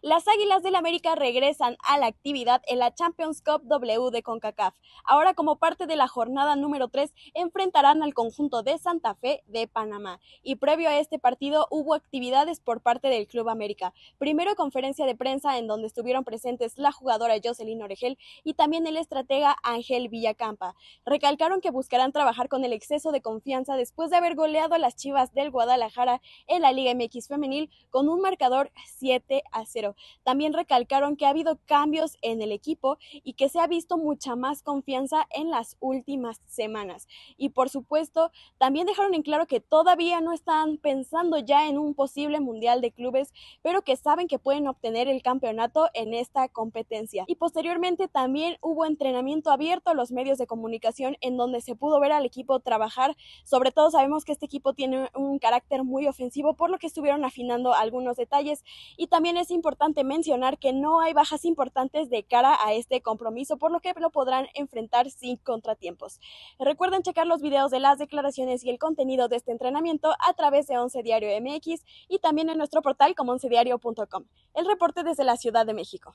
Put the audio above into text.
Las Águilas del América regresan a la actividad en la Champions Cup W de CONCACAF. Ahora como parte de la jornada número 3 enfrentarán al conjunto de Santa Fe de Panamá. Y previo a este partido hubo actividades por parte del Club América. Primero conferencia de prensa en donde estuvieron presentes la jugadora Jocelyn Oregel y también el estratega Ángel Villacampa. Recalcaron que buscarán trabajar con el exceso de confianza después de haber goleado a las Chivas del Guadalajara en la Liga MX femenil con un marcador 7 a 0. También recalcaron que ha habido cambios en el equipo y que se ha visto mucha más confianza en las últimas semanas. Y por supuesto, también dejaron en claro que todavía no están pensando ya en un posible Mundial de Clubes, pero que saben que pueden obtener el campeonato en esta competencia. Y posteriormente también hubo entrenamiento abierto a los medios de comunicación en donde se pudo ver al equipo trabajar. Sobre todo sabemos que este equipo tiene un carácter muy ofensivo, por lo que estuvieron afinando algunos detalles. Y también es importante importante mencionar que no hay bajas importantes de cara a este compromiso, por lo que lo podrán enfrentar sin contratiempos. Recuerden checar los videos de las declaraciones y el contenido de este entrenamiento a través de 11 Diario MX y también en nuestro portal como 11diario.com. El reporte desde la Ciudad de México.